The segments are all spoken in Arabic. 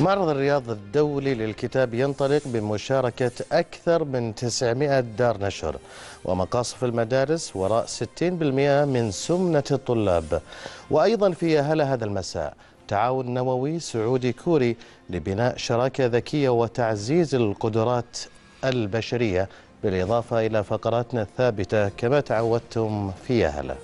معرض الرياض الدولي للكتاب ينطلق بمشاركة أكثر من 900 دار نشر ومقاصف المدارس وراء 60% من سمنة الطلاب وأيضا في أهل هذا المساء تعاون نووي سعودي كوري لبناء شراكة ذكية وتعزيز القدرات البشرية بالإضافة إلى فقراتنا الثابتة كما تعودتم في أهله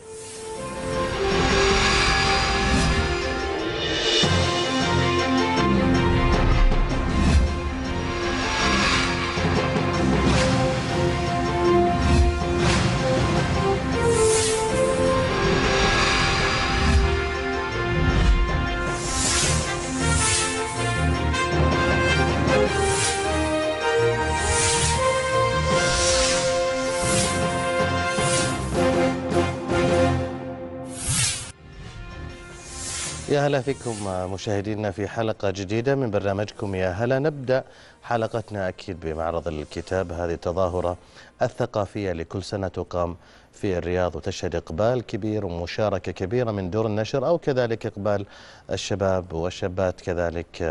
يا هلا فيكم مشاهدينا في حلقة جديدة من برنامجكم يا هلا نبدأ حلقتنا أكيد بمعرض الكتاب هذه التظاهرة الثقافية لكل سنة تقام في الرياض وتشهد إقبال كبير ومشاركة كبيرة من دور النشر أو كذلك إقبال الشباب والشابات كذلك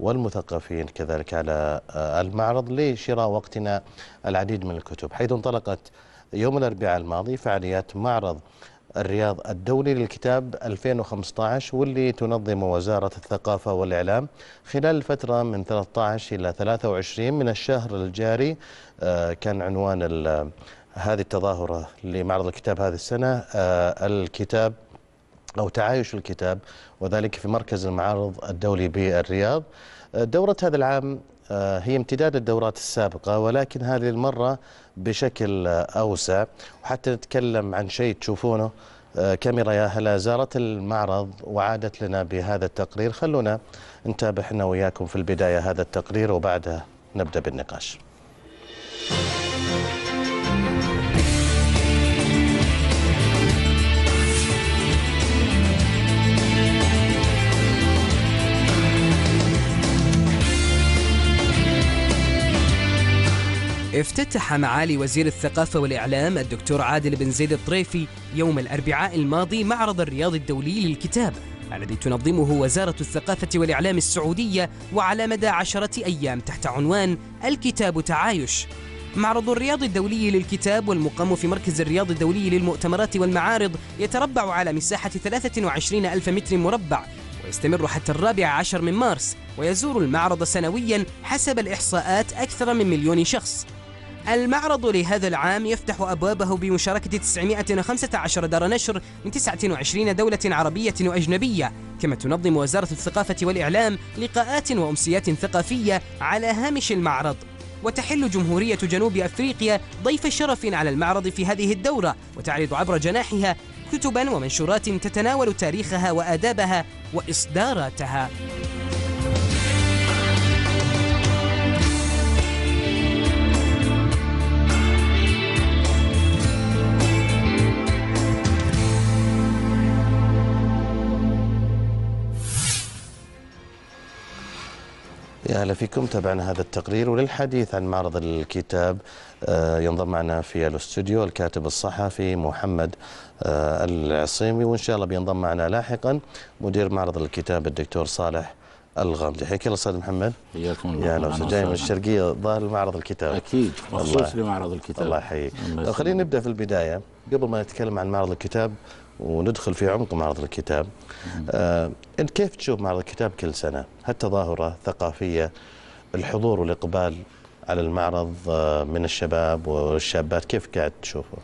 والمثقفين كذلك على المعرض لشراء وقتنا العديد من الكتب حيث انطلقت يوم الأربعاء الماضي فعاليات معرض الرياض الدولي للكتاب 2015 واللي تنظمه وزارة الثقافة والإعلام خلال الفترة من 13 إلى 23 من الشهر الجاري آه، كان عنوان هذه التظاهرة لمعرض الكتاب هذه السنة آه، الكتاب أو تعايش الكتاب وذلك في مركز المعارض الدولي بالرياض آه، دورة هذا العام آه، هي امتداد الدورات السابقة ولكن هذه المرة بشكل أوسع وحتى نتكلم عن شيء تشوفونه آه، كاميرا يا هلا زارت المعرض وعادت لنا بهذا التقرير خلونا نتابع احنا وياكم في البداية هذا التقرير وبعدها نبدأ بالنقاش افتتح معالي وزير الثقافة والإعلام الدكتور عادل بن زيد الطريفي يوم الأربعاء الماضي معرض الرياض الدولي للكتاب الذي تنظمه وزارة الثقافة والإعلام السعودية وعلى مدى عشرة أيام تحت عنوان الكتاب تعايش معرض الرياض الدولي للكتاب والمقام في مركز الرياض الدولي للمؤتمرات والمعارض يتربع على مساحة 23 ألف متر مربع ويستمر حتى الرابع عشر من مارس ويزور المعرض سنويا حسب الإحصاءات أكثر من مليون شخص المعرض لهذا العام يفتح أبوابه بمشاركة 915 دار نشر من 29 دولة عربية وأجنبية كما تنظم وزارة الثقافة والإعلام لقاءات وأمسيات ثقافية على هامش المعرض وتحل جمهورية جنوب أفريقيا ضيف شرف على المعرض في هذه الدورة وتعرض عبر جناحها كتبا ومنشورات تتناول تاريخها وآدابها وإصداراتها أهلا فيكم تابعنا هذا التقرير وللحديث عن معرض الكتاب آه، ينضم معنا في الاستوديو الكاتب الصحفي محمد آه، العصيمي وإن شاء الله بينضم معنا لاحقا مدير معرض الكتاب الدكتور صالح الغامدي حياك الله استاذ محمد حياكم الله يعني انا جاي من الشرقيه ظاهر معرض الكتاب اكيد مخصوص لمعرض الكتاب الله يحييك طيب، خلينا نبدا في البدايه قبل ما نتكلم عن معرض الكتاب وندخل في عمق معرض الكتاب آه، انت كيف تشوف معرض الكتاب كل سنه هالتظاهره الثقافيه الحضور والاقبال على المعرض آه، من الشباب والشابات كيف قاعد تشوفه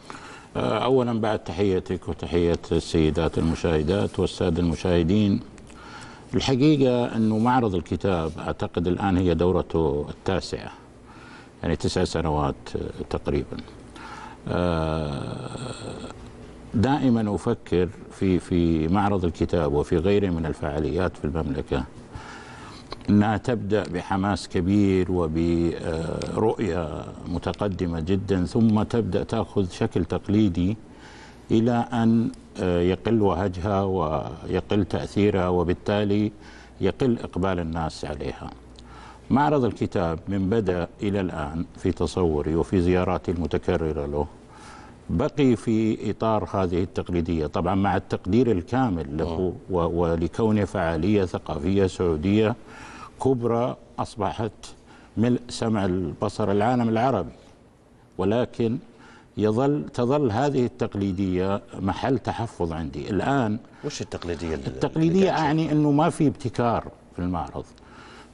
آه، اولا بعد تحيتك وتحيه السيدات المشاهدات والساده المشاهدين الحقيقه انه معرض الكتاب اعتقد الان هي دورته التاسعه يعني تسع سنوات آه، تقريبا دائما أفكر في في معرض الكتاب وفي غيره من الفعاليات في المملكة أنها تبدأ بحماس كبير وبرؤية متقدمة جدا ثم تبدأ تأخذ شكل تقليدي إلى أن آه، يقل وهجها ويقل تأثيرها وبالتالي يقل إقبال الناس عليها معرض الكتاب من بدأ إلى الآن في تصوري وفي زياراتي المتكررة له بقي في إطار هذه التقليدية طبعا مع التقدير الكامل له آه. ولكونه فعالية ثقافية سعودية كبرى أصبحت ملء سمع البصر العالم العربي ولكن يظل تظل هذه التقليدية محل تحفظ عندي الآن وش التقليدية التقليدية يعني أنه ما في ابتكار في المعرض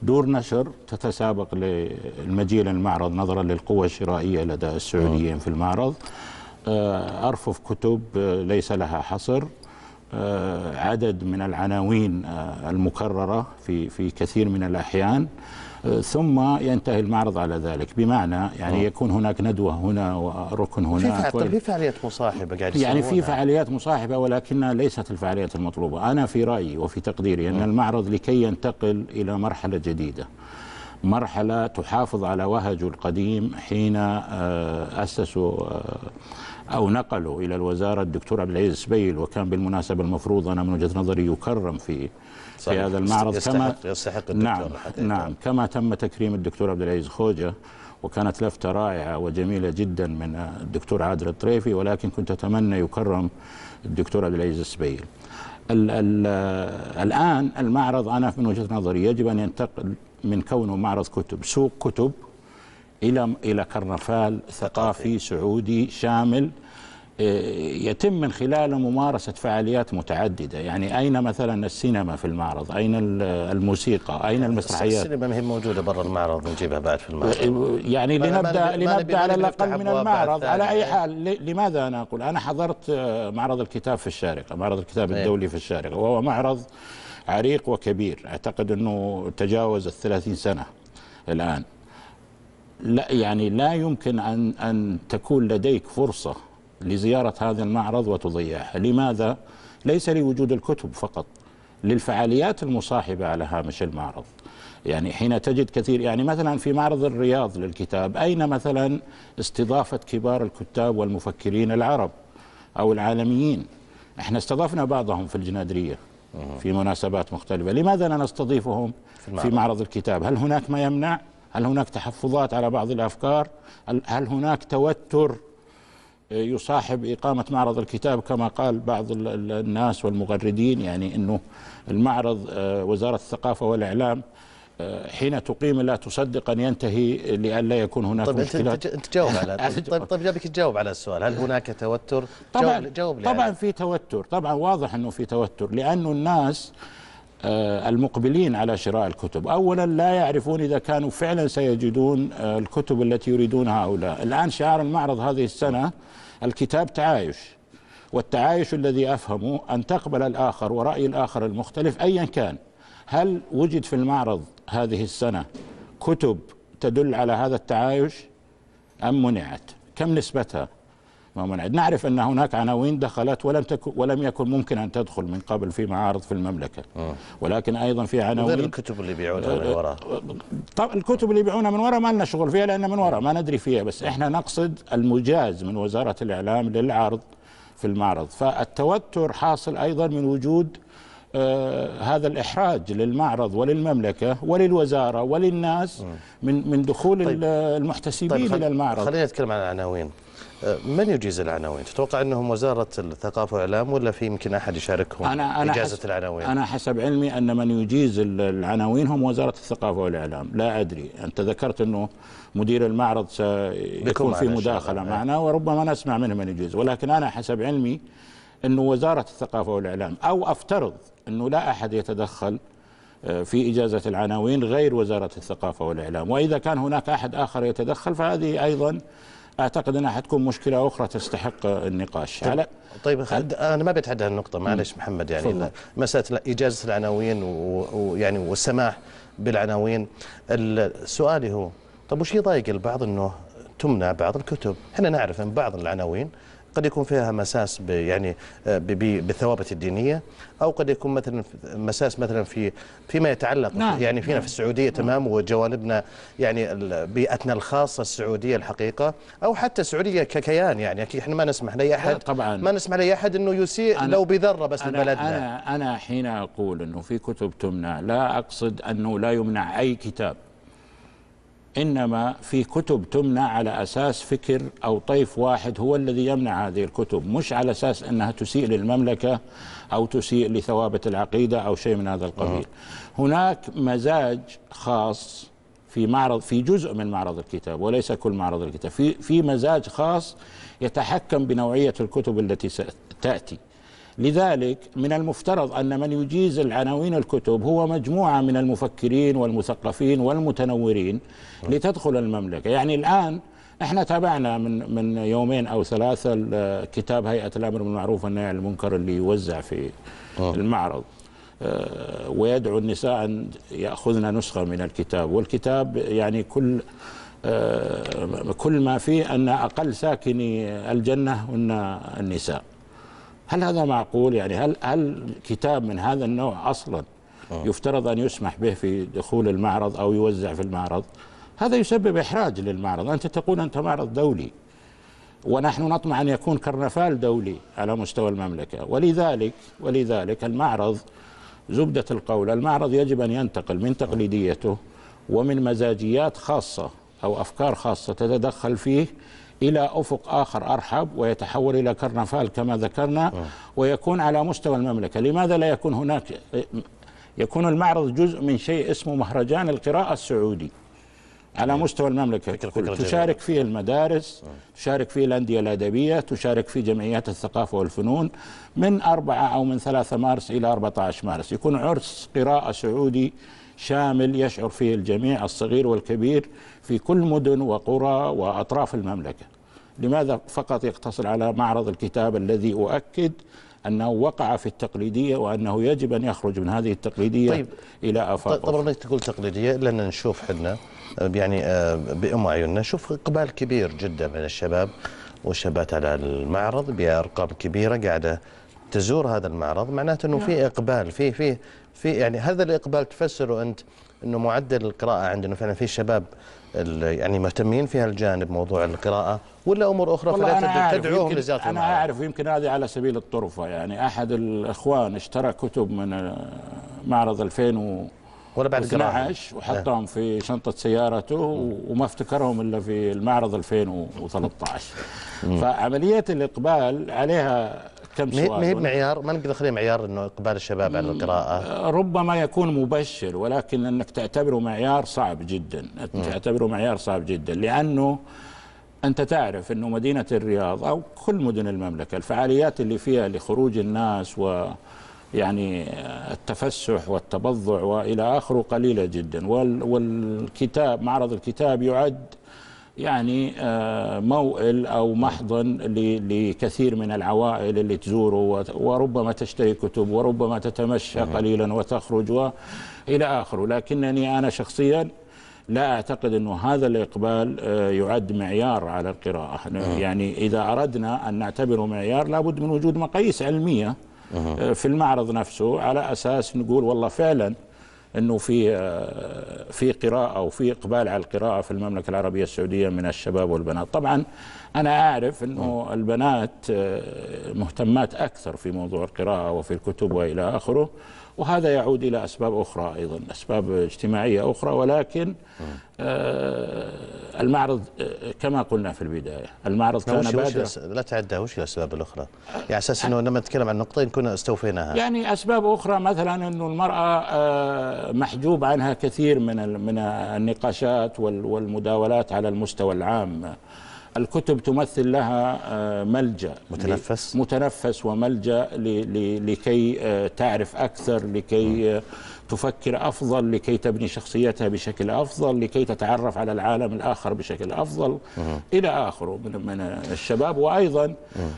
دور نشر تتسابق للمجيء للمعرض نظرا للقوة الشرائية لدى السعوديين آه. في المعرض أرفف آه، كتب آه، ليس لها حصر آه، عدد من العناوين المكررة في في كثير من الأحيان ثم ينتهي المعرض على ذلك بمعنى يعني يكون هناك ندوة هنا وركن هنا في, في فعاليات مصاحبة قاعد يعني في فعاليات مصاحبة ولكنها ليست الفعاليات المطلوبة أنا في رأيي وفي تقديري أن المعرض لكي ينتقل إلى مرحلة جديدة مرحلة تحافظ على وهجه القديم حين أسسوا أو نقله إلى الوزارة الدكتور عبد العزيز سبيل وكان بالمناسبة المفروض أنا من وجهة نظري يكرم في في هذا المعرض يستحق كما يستحق نعم نعم كما تم تكريم الدكتور عبد العزيز خوجة وكانت لفتة رائعة وجميلة جدا من الدكتور عادل الطريفي ولكن كنت أتمنى يكرم الدكتور عبد العزيز السبيل الـ ال الآن المعرض أنا من وجهة نظري يجب أن ينتقل من كونه معرض كتب سوق كتب الى الى كرنفال ثقافي سعودي شامل آه، يتم من خلاله ممارسة فعاليات متعددة يعني أين مثلا السينما في المعرض أين الموسيقى أين المسرحيات السينما ما هي موجودة برا المعرض نجيبها بعد في المعرض آه، آه، يعني لنبدأ, لنبدأ على الأقل من المعرض على أي حال لماذا أنا أقول أنا حضرت معرض الكتاب في الشارقة معرض الكتاب طيب. الدولي في الشارقة وهو معرض عريق وكبير أعتقد أنه تجاوز الثلاثين سنة الآن لا يعني لا يمكن أن, أن تكون لديك فرصة لزيارة هذا المعرض وتضيعها لماذا؟ ليس لوجود الكتب فقط للفعاليات المصاحبة على هامش المعرض يعني حين تجد كثير يعني مثلا في معرض الرياض للكتاب أين مثلا استضافة كبار الكتاب والمفكرين العرب أو العالميين احنا استضفنا بعضهم في الجنادرية في مناسبات مختلفة لماذا لا نستضيفهم في, في معرض الكتاب هل هناك ما يمنع؟ هل هناك تحفظات على بعض الافكار هل هناك توتر يصاحب إقامة معرض الكتاب كما قال بعض الناس والمغردين يعني أنه المعرض آه، وزارة الثقافة والإعلام آه، حين تقيم لا تصدق أن ينتهي لئلا يكون هناك طيب مشكلات أنت تجاوب على طيب طيب جابك تجاوب على السؤال هل هناك توتر؟ طبعا جاوب, جاوب طبعا في توتر طبعا واضح أنه في توتر لأنه الناس آه، المقبلين على شراء الكتب أولا لا يعرفون إذا كانوا فعلا سيجدون آه، الكتب التي يريدونها أو لا الآن شعار المعرض هذه السنة الكتاب تعايش والتعايش الذي أفهمه أن تقبل الآخر ورأي الآخر المختلف أيا كان هل وجد في المعرض هذه السنة كتب تدل على هذا التعايش أم منعت كم نسبتها منعد نعرف أن هناك عناوين دخلت ولم, تكن ولم يكن ممكن أن تدخل من قبل في معارض في المملكة م. آه. ولكن أيضا في عناوين غير الكتب اللي يبيعونها من آه، وراء الكتب اللي يبيعونها من وراء ما لنا شغل فيها لأن من وراء ما ندري فيها بس إحنا نقصد المجاز من وزارة الإعلام للعرض في المعرض فالتوتر حاصل أيضا من وجود آه هذا الإحراج للمعرض وللمملكة وللوزارة وللناس آه. من من دخول طيب المحتسبين طيب إلى المعرض خلينا نتكلم عن العناوين آه، من يجيز العناوين؟ تتوقع انهم وزاره الثقافه والاعلام ولا في يمكن احد يشاركهم أنا أنا اجازه العناوين؟ انا حسب علمي ان من يجيز العناوين هم وزاره الثقافه والاعلام، لا ادري، انت ذكرت انه مدير المعرض سيكون في مداخله معنا إيه. وربما نسمع منه من يجيز، ولكن انا حسب علمي انه وزاره الثقافه والاعلام او افترض انه لا احد يتدخل آه، في إجازة العناوين غير وزارة الثقافة والإعلام وإذا كان هناك أحد آخر يتدخل فهذه أيضا اعتقد انها حتكون مشكله اخرى تستحق النقاش طيب على طيب خد انا ما بتعدى النقطه معلش محمد يعني مساله اجازه العناوين ويعني والسماح بالعناوين السؤال هو طب وش يضايق البعض انه تمنع بعض الكتب احنا نعرف ان بعض العناوين قد يكون فيها مساس يعني آه، بالثوابت الدينيه او قد يكون مثلا مساس مثلا في فيما يتعلق نعم. يعني فينا نعم. في السعوديه نعم. تمام وجوانبنا يعني بيئتنا الخاصه السعوديه الحقيقه او حتى السعوديه ككيان يعني اكيد احنا ما نسمح لاي احد طبعا ما نسمح لاي احد انه يسيء لو بذره بس أنا لبلدنا انا انا حين اقول انه في كتب تمنع لا اقصد انه لا يمنع اي كتاب إنما في كتب تمنع على أساس فكر أو طيف واحد هو الذي يمنع هذه الكتب مش على أساس أنها تسيء للمملكة أو تسيء لثوابت العقيدة أو شيء من هذا القبيل أه. هناك مزاج خاص في معرض في جزء من معرض الكتاب وليس كل معرض الكتاب في في مزاج خاص يتحكم بنوعية الكتب التي ستأتي لذلك من المفترض أن من يجيز العناوين الكتب هو مجموعة من المفكرين والمثقفين والمتنورين لتدخل المملكة يعني الآن احنا تابعنا من من يومين او ثلاثه كتاب هيئه الامر بالمعروف والنهي عن المنكر اللي يوزع في أوه. المعرض آه، ويدعو النساء ان ياخذن نسخه من الكتاب والكتاب يعني كل آه، كل ما فيه ان اقل ساكني الجنه هن النساء هل هذا معقول يعني هل هل كتاب من هذا النوع اصلا آه. يفترض ان يسمح به في دخول المعرض او يوزع في المعرض هذا يسبب احراج للمعرض انت تقول انت معرض دولي ونحن نطمع ان يكون كرنفال دولي على مستوى المملكه ولذلك ولذلك المعرض زبده القول المعرض يجب ان ينتقل من تقليديته ومن مزاجيات خاصه او افكار خاصه تتدخل فيه إلى أفق آخر أرحب ويتحول إلى كرنفال كما ذكرنا آه. ويكون على مستوى المملكة لماذا لا يكون هناك يكون المعرض جزء من شيء اسمه مهرجان القراءة السعودي على إيه. مستوى المملكة فكرة فكرة تشارك فيه المدارس آه. تشارك فيه الأندية الأدبية تشارك فيه جمعيات الثقافة والفنون من أربعة أو من ثلاثة مارس إلى 14 مارس يكون عرس قراءة سعودي شامل يشعر فيه الجميع الصغير والكبير في كل مدن وقرى وأطراف المملكة لماذا فقط يقتصر على معرض الكتاب الذي أؤكد أنه وقع في التقليدية وأنه يجب أن يخرج من هذه التقليدية طيب إلى آفاق طيب أنك تقول تقليدية لأن نشوف حنا آه، يعني آه، بأم عيوننا نشوف إقبال كبير جدا من الشباب وشبات على المعرض بأرقام كبيرة قاعدة تزور هذا المعرض معناته أنه في نعم. إقبال في في في يعني هذا الإقبال تفسره أنت أنه معدل القراءة عندنا فعلا في شباب يعني مهتمين في هالجانب موضوع القراءه ولا امور اخرى فلا تدعوهم لذات انا اعرف يمكن هذه على سبيل الطرفه يعني احد الاخوان اشترى كتب من معرض 2000 ولا بعد 12 وحطهم في شنطه سيارته وما افتكرهم الا في المعرض 2013 فعمليه الاقبال عليها كم سؤال ما هي معيار ما نقدر نخليه معيار انه اقبال الشباب على القراءه آه، ربما يكون مبشر ولكن انك تعتبره معيار صعب جدا تعتبره معيار صعب جدا لانه انت تعرف انه مدينه الرياض او كل مدن المملكه الفعاليات اللي فيها لخروج الناس و يعني آه، التفسح والتبضع والى اخره قليله جدا والكتاب معرض الكتاب يعد يعني آه، موئل أو محضن لكثير من العوائل اللي تزوره وربما تشتري كتب وربما تتمشى قليلا وتخرج وإلى آخره لكنني أنا شخصيا لا أعتقد أنه هذا الإقبال آه، يعد معيار على القراءة يعني إذا أردنا أن نعتبره معيار لابد من وجود مقاييس علمية آه، في المعرض نفسه على أساس نقول والله فعلا انه في آه، في قراءه وفي اقبال على القراءه في المملكه العربيه السعوديه من الشباب والبنات طبعا انا اعرف انه نعم. البنات آه، مهتمات اكثر في موضوع القراءه وفي الكتب والى اخره وهذا يعود إلى أسباب أخرى أيضا أسباب اجتماعية أخرى ولكن آه المعرض آه، كما قلنا في البداية المعرض كان بادئ لا تعدها وش الأسباب الأخرى يعني أساس أنه أه. لما نتكلم عن نقطتين كنا استوفيناها يعني أسباب أخرى مثلا أنه المرأة آه محجوب عنها كثير من من النقاشات والمداولات على المستوى العام الكتب تمثل لها آه، ملجا متنفس متنفس وملجا لكي آه، تعرف اكثر لكي آه، تفكر افضل لكي تبني شخصيتها بشكل افضل لكي تتعرف على العالم الاخر بشكل افضل الى اخره من من الشباب وايضا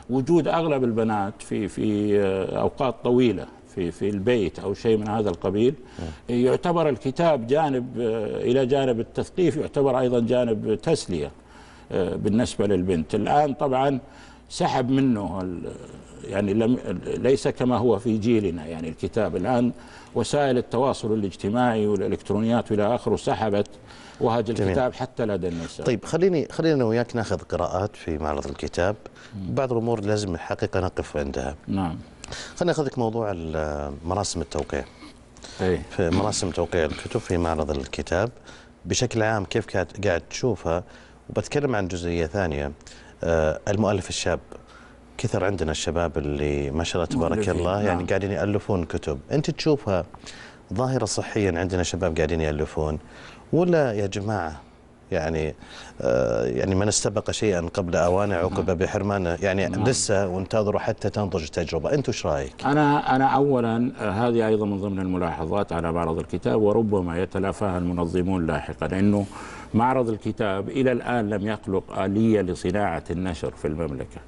وجود اغلب البنات في في اوقات طويله في في البيت او شيء من هذا القبيل يعتبر الكتاب جانب الى جانب التثقيف يعتبر ايضا جانب تسليه بالنسبة للبنت الآن طبعا سحب منه يعني لم ليس كما هو في جيلنا يعني الكتاب الآن وسائل التواصل الاجتماعي والإلكترونيات إلى آخره سحبت وهج الكتاب حتى لدى النساء طيب خليني خلينا أنا وياك ناخذ قراءات في معرض الكتاب بعض الأمور لازم الحقيقة نقف عندها نعم خلينا ناخذك موضوع مراسم التوقيع أي. في مراسم توقيع الكتب في معرض الكتاب بشكل عام كيف قاعد تشوفها وبتكلم عن جزئية ثانية آه، المؤلف الشاب كثر عندنا الشباب اللي ما شاء الله تبارك الله يعني نعم. قاعدين يألفون كتب أنت تشوفها ظاهرة صحيا عندنا شباب قاعدين يألفون ولا يا جماعة يعني آه، يعني من استبق شيئا قبل اوانه عوقب نعم. بحرمانه يعني نعم. لسه وانتظروا حتى تنضج التجربه انت ايش رايك انا انا اولا آه، هذه ايضا من ضمن الملاحظات على معرض الكتاب وربما يتلافاها المنظمون لاحقا انه معرض الكتاب الى الان لم يخلق اليه لصناعه النشر في المملكه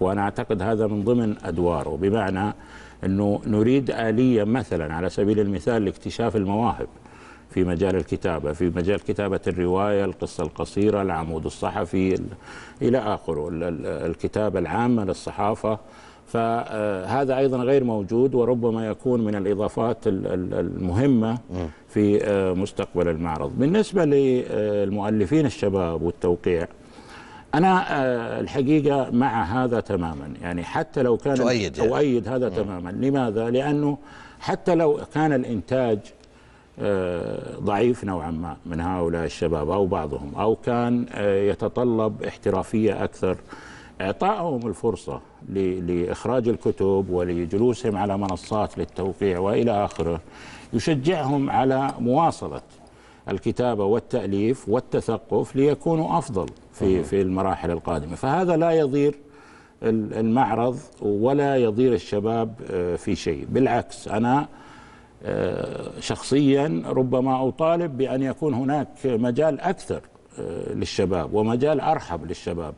وانا اعتقد هذا من ضمن ادواره بمعنى انه نريد اليه مثلا على سبيل المثال لاكتشاف المواهب في مجال الكتابة في مجال كتابة الرواية القصة القصيرة العمود الصحفي إلى آخره الكتابة العامة للصحافة فهذا آه، أيضا غير موجود وربما يكون من الإضافات المهمة في آه، مستقبل المعرض بالنسبة للمؤلفين آه، الشباب والتوقيع أنا الحقيقة مع هذا تماما يعني حتى لو كان تؤيد يعني. أؤيد هذا تماما لماذا؟ لأنه حتى لو كان الإنتاج آه، ضعيف نوعا ما من هؤلاء الشباب أو بعضهم أو كان آه، يتطلب احترافية أكثر إعطائهم آه، الفرصة لإخراج الكتب ولجلوسهم على منصات للتوقيع وإلى آخره يشجعهم على مواصلة الكتابة والتأليف والتثقف ليكونوا أفضل في, في المراحل القادمة فهذا لا يضير المعرض ولا يضير الشباب في شيء بالعكس أنا آه، شخصيا ربما أطالب بأن يكون هناك مجال أكثر آه، للشباب ومجال أرحب للشباب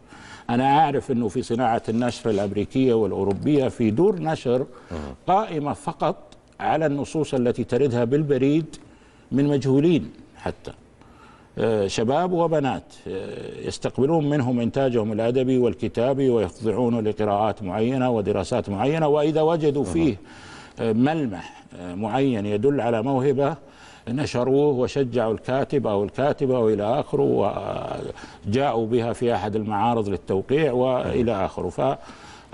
أنا أعرف أنه في صناعة النشر الأمريكية والأوروبية في دور نشر قائمة فقط على النصوص التي تردها بالبريد من مجهولين حتى آه، شباب وبنات يستقبلون منهم إنتاجهم الأدبي والكتابي ويخضعون لقراءات معينة ودراسات معينة وإذا وجدوا فيه ملمح معين يدل على موهبة نشروه وشجعوا الكاتب أو الكاتبة وإلى آخره وجاءوا بها في أحد المعارض للتوقيع وإلى آخره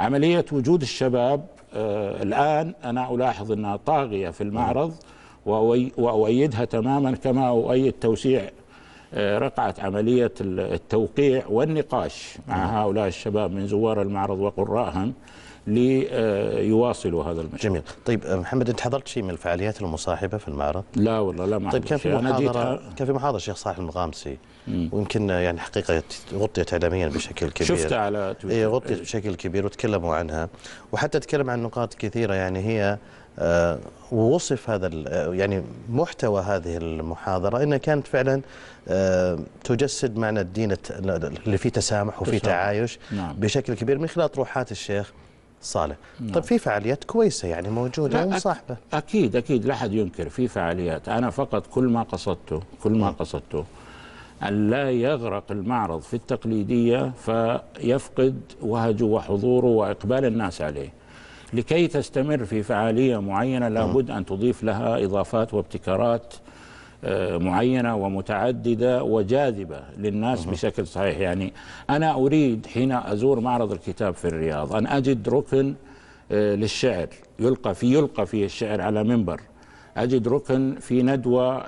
فعملية وجود الشباب آه، الآن أنا ألاحظ أنها طاغية في المعرض وأؤيدها تماما كما أؤيد توسيع آه، رقعة عملية التوقيع والنقاش مع هؤلاء الشباب من زوار المعرض وقراءهم ليواصلوا هذا المشروع جميل طيب محمد انت حضرت شيء من الفعاليات المصاحبه في المعرض لا والله لا ما طيب كان في محاضره كان في محاضره شيخ صالح المغامسي ويمكن يعني حقيقه غطيت اعلاميا بشكل كبير شفتها على تويتر اي غطيت بشكل كبير وتكلموا عنها وحتى تكلم عن نقاط كثيره يعني هي آه، ووصف هذا آه، يعني محتوى هذه المحاضرة أنها كانت فعلا آه، تجسد معنى الدين اللي فيه تسامح وفيه تسامح. تعايش نعم. بشكل كبير من خلال طروحات الشيخ صالح نعم. طيب في فعاليات كويسة يعني موجودة ومصاحبة أكيد أكيد لا أحد ينكر في فعاليات أنا فقط كل ما قصدته كل ما نعم. قصدته أن لا يغرق المعرض في التقليدية فيفقد وهجه وحضوره وإقبال الناس عليه لكي تستمر في فعالية معينة لابد نعم. أن تضيف لها إضافات وابتكارات معينة ومتعددة وجاذبة للناس بشكل صحيح يعني أنا أريد حين أزور معرض الكتاب في الرياض أن أجد ركن آه، للشعر يلقى في يلقى فيه الشعر على منبر اجد ركن في ندوه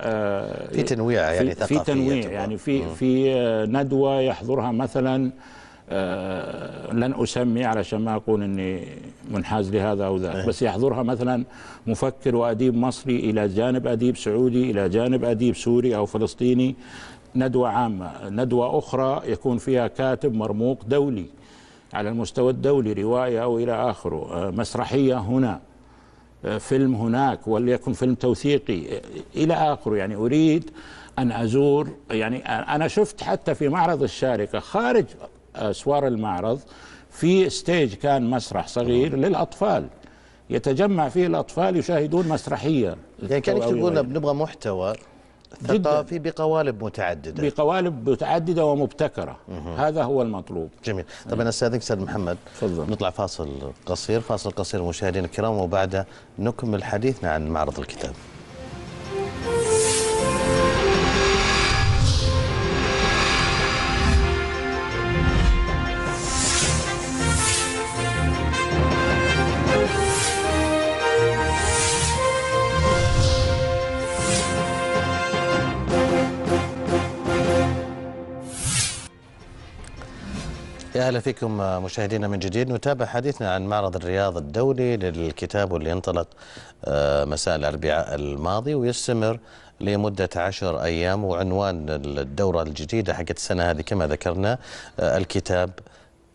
في تنويع يعني في تنويع يعني في في يعني آه، ندوه يحضرها مثلا آه، لن أسمي علشان ما أقول أني منحاز لهذا أو ذاك إيه. بس يحضرها مثلا مفكر وأديب مصري إلى جانب أديب سعودي إلى جانب أديب سوري أو فلسطيني ندوة عامة ندوة أخرى يكون فيها كاتب مرموق دولي على المستوى الدولي رواية أو إلى آخره آه، مسرحية هنا آه، فيلم هناك وليكن فيلم توثيقي إلى آخره يعني أريد أن أزور يعني أنا شفت حتى في معرض الشارقة خارج أسوار آه، المعرض في ستيج كان مسرح صغير للأطفال يتجمع فيه الأطفال يشاهدون مسرحية يعني كانك تقول بنبغى محتوى ثقافي بقوالب متعددة بقوالب متعددة ومبتكرة مه. هذا هو المطلوب جميل طبعا أيوه. أستاذك أستاذ محمد فضل. نطلع فاصل قصير فاصل قصير مشاهدينا الكرام وبعده نكمل حديثنا عن معرض الكتاب اهلا فيكم مشاهدينا من جديد نتابع حديثنا عن معرض الرياض الدولي للكتاب واللي انطلق آه، مساء الاربعاء الماضي ويستمر لمدة عشر أيام وعنوان الدورة الجديدة حقت السنة هذه كما ذكرنا آه، الكتاب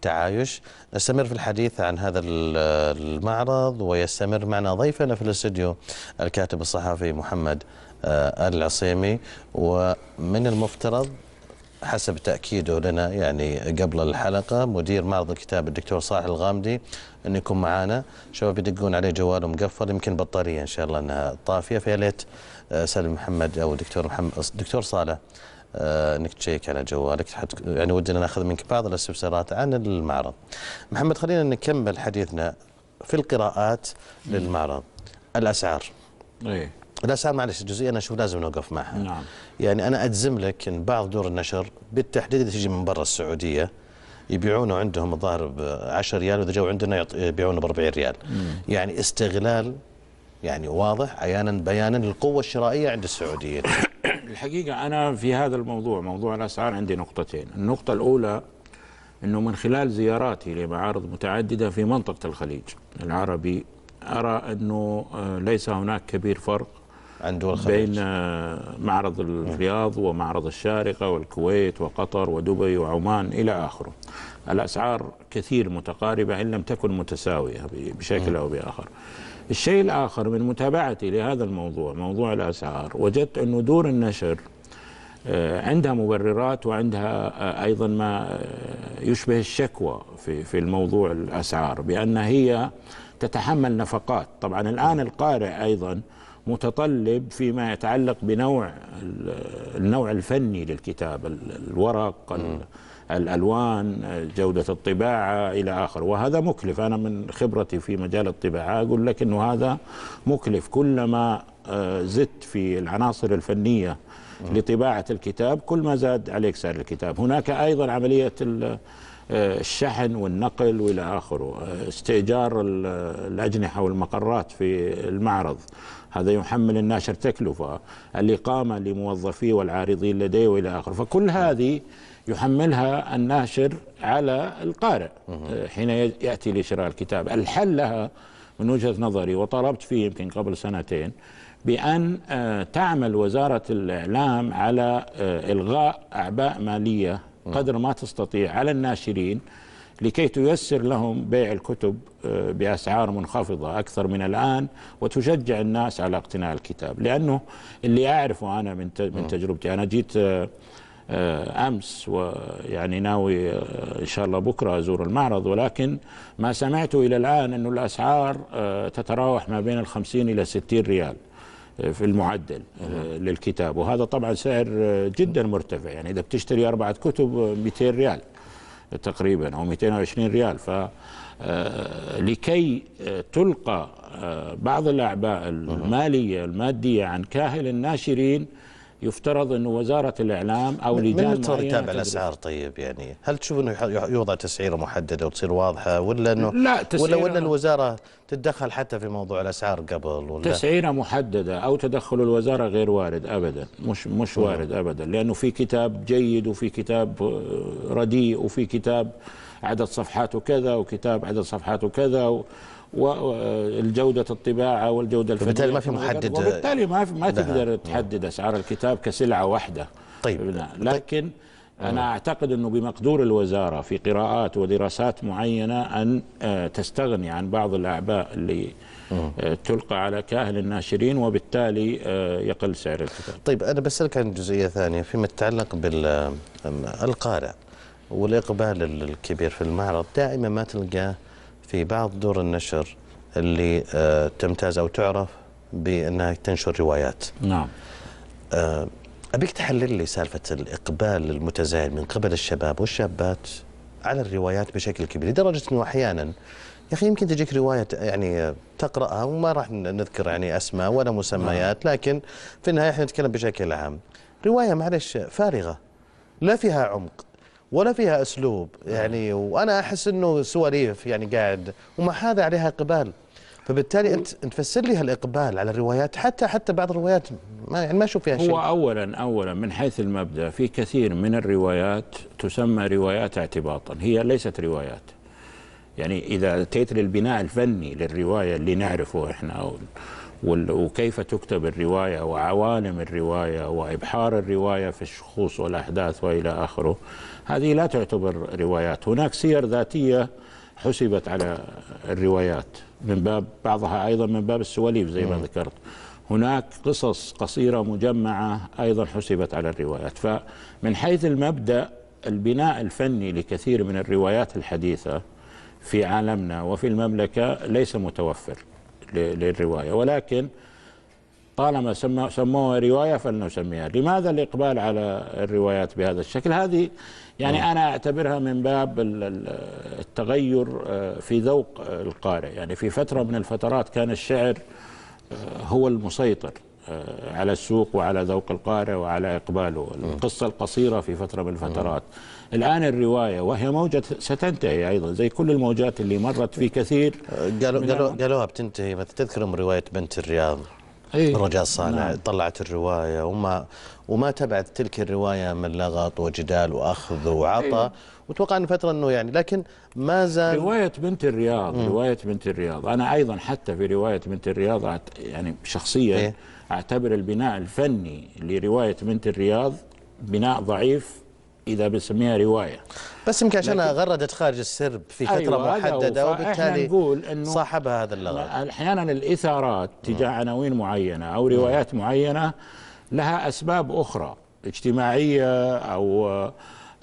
تعايش نستمر في الحديث عن هذا المعرض ويستمر معنا ضيفنا في الاستديو الكاتب الصحفي محمد آه، العصيمي ومن المفترض حسب تأكيده لنا يعني قبل الحلقة مدير معرض الكتاب الدكتور صالح الغامدي أن يكون معانا شباب يدقون عليه جواله مقفل يمكن بطارية إن شاء الله أنها طافية فيا ليت آه، سالم محمد أو الدكتور محمد دكتور صالح آه، انك تشيك على جوالك يعني ودنا ناخذ منك بعض الاستفسارات عن المعرض. محمد خلينا نكمل حديثنا في القراءات للمعرض الاسعار. ايه لا سامع معلش الجزئيه انا اشوف لازم نوقف معها نعم. يعني انا اجزم لك ان بعض دور النشر بالتحديد اللي تجي من برا السعوديه يبيعونه عندهم الظاهر ب 10 ريال واذا جو عندنا يبيعونه ب 40 ريال مم. يعني استغلال يعني واضح عيانا بيانا للقوه الشرائيه عند السعوديين الحقيقه انا في هذا الموضوع موضوع الاسعار عندي نقطتين النقطه الاولى انه من خلال زياراتي لمعارض متعدده في منطقه الخليج العربي ارى انه آه، ليس هناك كبير فرق عن دول الخليج بين آه، معرض الرياض ومعرض الشارقة والكويت وقطر ودبي وعمان إلى آخره الأسعار كثير متقاربة إن لم تكن متساوية بشكل أو بآخر الشيء الآخر من متابعتي لهذا الموضوع موضوع الأسعار وجدت أن دور النشر آه، عندها مبررات وعندها آه، أيضا ما يشبه الشكوى في في الموضوع الأسعار بأن هي تتحمل نفقات طبعا الآن القارئ أيضا متطلب فيما يتعلق بنوع النوع الفني للكتاب الورق الالوان جوده الطباعه الى اخره وهذا مكلف انا من خبرتي في مجال الطباعه اقول لك انه هذا مكلف كلما آه، زدت في العناصر الفنيه لطباعه الكتاب كل ما زاد عليك سعر الكتاب هناك ايضا عمليه آه، الشحن والنقل والى اخره آه، استئجار الاجنحه والمقرات في المعرض هذا يحمل الناشر تكلفة الإقامة لموظفيه والعارضين لديه وإلى آخره فكل هذه يحملها الناشر على القارئ حين يأتي لشراء الكتاب الحل لها من وجهة نظري وطلبت فيه يمكن قبل سنتين بأن آه، تعمل وزارة الإعلام على آه، إلغاء أعباء مالية قدر ما تستطيع على الناشرين لكي تيسر لهم بيع الكتب آه، بأسعار منخفضة أكثر من الآن وتشجع الناس على اقتناء الكتاب لأنه اللي أعرفه أنا من من تجربتي أنا جيت آه، آه، امس ويعني ناوي ان شاء الله بكره ازور المعرض ولكن ما سمعته الى الان انه الاسعار تتراوح ما بين ال 50 الى 60 ريال في المعدل للكتاب وهذا طبعا سعر جدا مرتفع يعني اذا بتشتري اربعه كتب 200 ريال تقريبا أو 220 ريال ف آه، لكي آه، تلقى آه، بعض الأعباء المالية المادية عن كاهل الناشرين يفترض انه وزارة الإعلام أو لجان من يتابع الأسعار طيب يعني هل تشوف أنه يوضع تسعيرة محددة وتصير واضحة ولا أنه لا ولا, ولا الوزارة تتدخل حتى في موضوع الأسعار قبل ولا تسعيرة محددة أو تدخل الوزارة غير وارد أبدا مش, مش وارد أبدا لأنه في كتاب جيد وفي كتاب آه، رديء وفي كتاب عدد صفحاته كذا وكتاب عدد صفحاته كذا و والجودة الطباعة والجودة الفنية وبالتالي ما في محدد وبالتالي ما, في ما تقدر تحدد أسعار الكتاب كسلعة واحدة طيب, طيب. لكن أنا آه. أعتقد أنه بمقدور الوزارة في قراءات ودراسات معينة أن آه، تستغني عن بعض الأعباء اللي آه، تلقى على كاهل الناشرين وبالتالي يقل سعر الكتاب طيب أنا بسألك عن جزئية ثانية فيما يتعلق بالقارئ والإقبال الكبير في المعرض دائما ما تلقاه في بعض دور النشر اللي آه، تمتاز أو تعرف بأنها تنشر روايات نعم آه، أبيك تحلل لي سالفة الإقبال المتزايد من قبل الشباب والشابات على الروايات بشكل كبير لدرجة أنه أحيانا يا أخي يمكن تجيك رواية يعني تقرأها وما راح نذكر يعني أسماء ولا مسميات نعم. لكن في النهاية احنا نتكلم بشكل عام رواية معلش فارغة لا فيها عمق ولا فيها اسلوب آه. يعني وانا احس انه سواليف يعني قاعد ومع هذا عليها اقبال فبالتالي انت تفسر لي هالاقبال على الروايات حتى حتى بعض الروايات ما يعني ما اشوف فيها شيء هو اولا اولا من حيث المبدا في كثير من الروايات تسمى روايات اعتباطا هي ليست روايات يعني اذا اتيت للبناء الفني للروايه اللي نعرفه احنا وكيف تكتب الروايه وعوالم الروايه وابحار الروايه في الشخوص والاحداث والى اخره هذه لا تعتبر روايات هناك سير ذاتية حسبت على الروايات من باب بعضها أيضا من باب السواليف زي ما ذكرت هناك قصص قصيرة مجمعة أيضا حسبت على الروايات فمن حيث المبدأ البناء الفني لكثير من الروايات الحديثة في عالمنا وفي المملكة ليس متوفر للرواية ولكن طالما سموها روايه فلنسميها، لماذا الاقبال على الروايات بهذا الشكل؟ هذه يعني نعم. انا اعتبرها من باب التغير آه، في ذوق القارئ، يعني في فتره من الفترات كان الشعر آه، هو المسيطر آه، على السوق وعلى ذوق القارئ وعلى اقباله، نعم. القصه القصيره في فتره من الفترات. نعم. الآن الرواية وهي موجة ستنتهي أيضا زي كل الموجات اللي مرت في كثير قالوا قالوا قالوها بتنتهي تذكر رواية بنت الرياض الرجاء إيه. رجاء صالح نعم. طلعت الروايه وما وما تبعت تلك الروايه من لغط وجدال واخذ وعطى إيه. وتوقع ان فتره انه يعني لكن ما زال روايه بنت الرياض م. روايه بنت الرياض انا ايضا حتى في روايه بنت الرياض يعني شخصيا أيه. اعتبر البناء الفني لروايه بنت الرياض بناء ضعيف اذا بسميها روايه بس يمكن عشانها غردت خارج السرب في فتره أيوة محدده وبالتالي نقول إنه صاحبها هذا اللغط احيانا الاثارات تجاه عناوين معينه او روايات م. معينه لها اسباب اخرى اجتماعيه او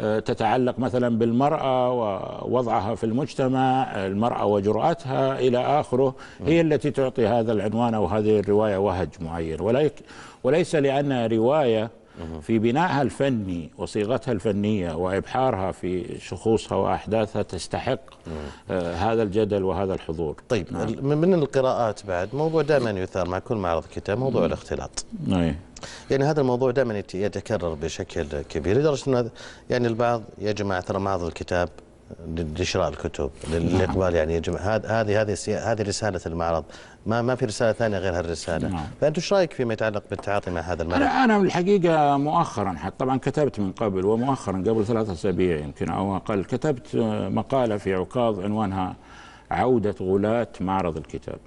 آه، تتعلق مثلا بالمرأة ووضعها في المجتمع المرأة وجرأتها إلى آخره هي التي تعطي هذا العنوان أو هذه الرواية وهج معين وليس لأنها رواية في بنائها الفني وصيغتها الفنية وإبحارها في شخوصها وأحداثها تستحق آه، هذا الجدل وهذا الحضور طيب نعم. من القراءات بعد موضوع دائما يثار مع كل معرض كتاب موضوع مم. الاختلاط أي. نعم. يعني هذا الموضوع دائما يتكرر بشكل كبير لدرجة أن يعني البعض يجمع ترى معرض الكتاب لشراء الكتب للاقبال يعني يا جماعه هذه هذه هذه رساله المعرض ما ما في رساله ثانيه غير هالرساله نعم. فانت ايش رايك فيما يتعلق بالتعاطي مع هذا المعرض؟ انا انا الحقيقه مؤخرا حتى طبعا كتبت من قبل ومؤخرا قبل ثلاثة اسابيع يمكن او اقل كتبت مقاله في عكاظ عنوانها عوده غلاة معرض الكتاب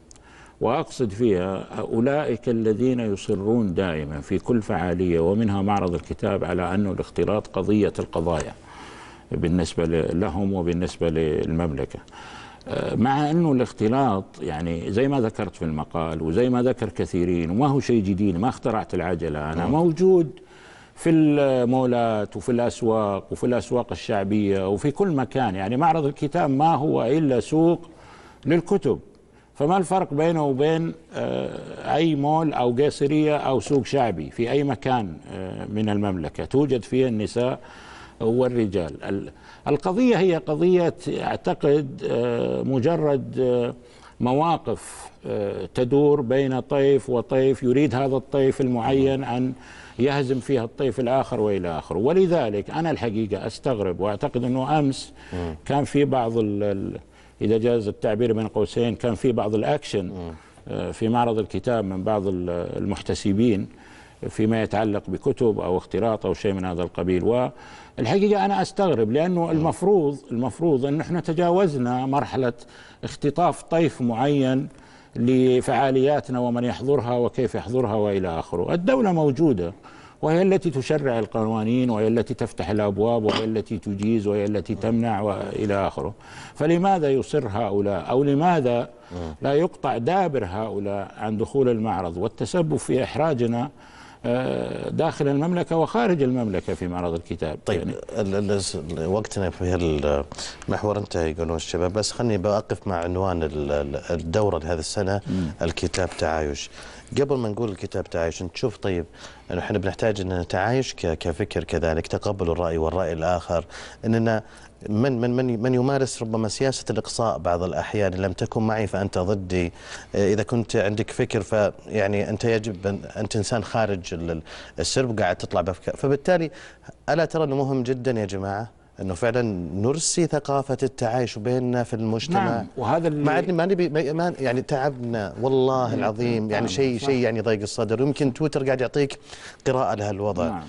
واقصد فيها اولئك الذين يصرون دائما في كل فعاليه ومنها معرض الكتاب على انه الاختلاط قضيه القضايا بالنسبة لهم وبالنسبة للمملكة آه، مع أنه الاختلاط يعني زي ما ذكرت في المقال وزي ما ذكر كثيرين وما هو شيء جديد ما اخترعت العجلة أنا نعم. موجود في المولات وفي الأسواق وفي الأسواق الشعبية وفي كل مكان يعني معرض الكتاب ما هو إلا سوق للكتب فما الفرق بينه وبين آه، أي مول أو قيصرية أو سوق شعبي في أي مكان آه، من المملكة توجد فيه النساء والرجال القضية هي قضية أعتقد آه، مجرد آه، مواقف آه، تدور بين طيف وطيف يريد هذا الطيف المعين أن يهزم فيها الطيف الآخر وإلى آخره ولذلك أنا الحقيقة أستغرب وأعتقد أنه أمس كان في بعض إذا جاز التعبير بين قوسين كان في بعض الأكشن في معرض الكتاب من بعض المحتسبين فيما يتعلق بكتب أو اختلاط أو شيء من هذا القبيل والحقيقة أنا أستغرب لأنه المفروض المفروض أن احنا تجاوزنا مرحلة اختطاف طيف معين لفعالياتنا ومن يحضرها وكيف يحضرها والى اخره، الدوله موجوده وهي التي تشرع القوانين وهي التي تفتح الابواب وهي التي تجيز وهي التي تمنع والى اخره، فلماذا يصر هؤلاء او لماذا لا يقطع دابر هؤلاء عن دخول المعرض والتسبب في احراجنا آه، داخل المملكة وخارج المملكة في معرض الكتاب طيب يعني وقتنا في المحور انتهى يقولون الشباب بس خلني بوقف مع عنوان الدورة لهذه السنة الكتاب تعايش قبل ما نقول الكتاب تعايش نشوف طيب انه احنا بنحتاج ان نتعايش كفكر كذلك تقبل الراي والراي الاخر اننا من من من من يمارس ربما سياسه الاقصاء بعض الاحيان لم تكن معي فانت ضدي إيه، اذا كنت عندك فكر فيعني انت يجب أن انت انسان خارج السرب قاعد تطلع بافكار فبالتالي الا ترى انه مهم جدا يا جماعه انه فعلا نرسي ثقافه التعايش بيننا في المجتمع نعم وهذا اللي ما ما نبي يعني تعبنا والله نعم، العظيم يعني نعم، شيء نعم. شيء يعني ضيق الصدر ويمكن تويتر قاعد يعطيك قراءه لهالوضع نعم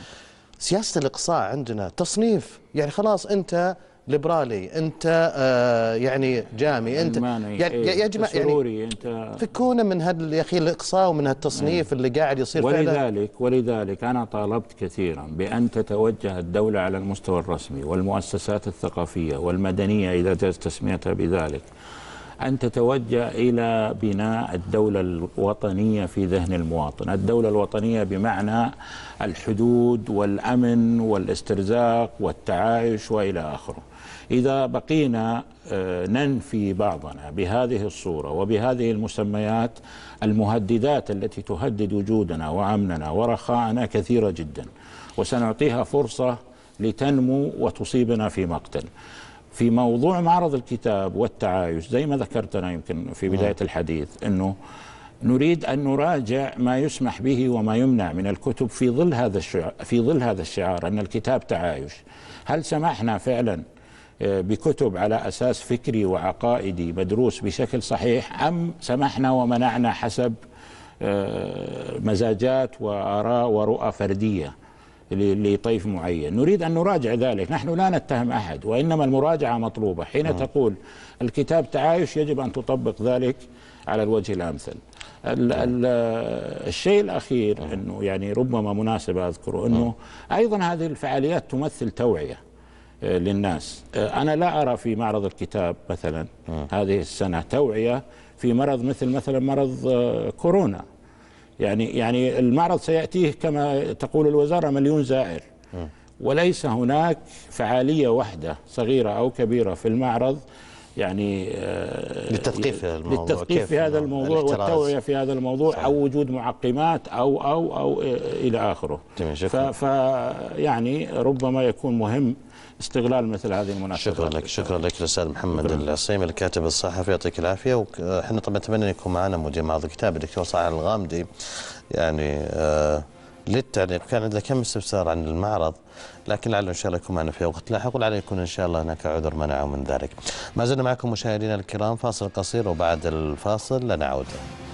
سياسه الاقصاء عندنا تصنيف يعني خلاص انت ليبرالي انت آه، يعني جامي انت يعني إيه، يا جماعه يعني انت فكونا من هذا يا اخي الاقصاء ومن هالتصنيف إيه. اللي قاعد يصير ولذلك ولذلك انا طالبت كثيرا بان تتوجه الدوله على المستوى الرسمي والمؤسسات الثقافيه والمدنيه اذا جاز تسميتها بذلك أن تتوجه إلى بناء الدولة الوطنية في ذهن المواطن الدولة الوطنية بمعنى الحدود والأمن والاسترزاق والتعايش وإلى آخره إذا بقينا آه، ننفي بعضنا بهذه الصورة وبهذه المسميات المهددات التي تهدد وجودنا وأمننا ورخاءنا كثيرة جدا وسنعطيها فرصة لتنمو وتصيبنا في مقتل في موضوع معرض الكتاب والتعايش زي ما ذكرتنا يمكن في نعم. بداية الحديث أنه نريد ان نراجع ما يسمح به وما يمنع من الكتب في ظل هذا الشعار في ظل هذا الشعار ان الكتاب تعايش هل سمحنا فعلا بكتب على أساس فكري وعقائدي مدروس بشكل صحيح أم سمحنا ومنعنا حسب آه، مزاجات وآراء ورؤى فردية لطيف معين نريد أن نراجع ذلك نحن لا نتهم أحد وإنما المراجعة مطلوبة حين آه. تقول الكتاب تعايش يجب أن تطبق ذلك على الوجه الأمثل نعم. الشيء الأخير نعم. أنه يعني ربما مناسبة أذكره أنه أيضا هذه الفعاليات تمثل توعية آه، للناس آه، أنا لا أرى في معرض الكتاب مثلا آه. هذه السنة توعية في مرض مثل مثلا مرض كورونا يعني يعني المعرض سيأتيه كما تقول الوزارة مليون زائر وليس هناك فعالية واحدة صغيرة أو كبيرة في المعرض يعني للتثقيف في هذا الموضوع للتثقيف في هذا الموضوع والتوعية في هذا الموضوع صحيح. أو وجود معقمات أو أو أو إلى آخره ف يعني ربما يكون مهم استغلال مثل هذه المناسبات شكرا لك شكرا لك الاستاذ محمد العصيم الكاتب الصحفي يعطيك العافيه واحنا آه، طبعا نتمنى ان يكون معنا مدير معرض الكتاب الدكتور صالح الغامدي يعني آه للتعليق كان عندنا كم استفسار عن المعرض لكن لعله ان شاء الله يكون معنا في وقت لاحق ولعل يكون ان شاء الله هناك عذر منعه من ذلك ما زلنا معكم مشاهدينا الكرام فاصل قصير وبعد الفاصل لنعود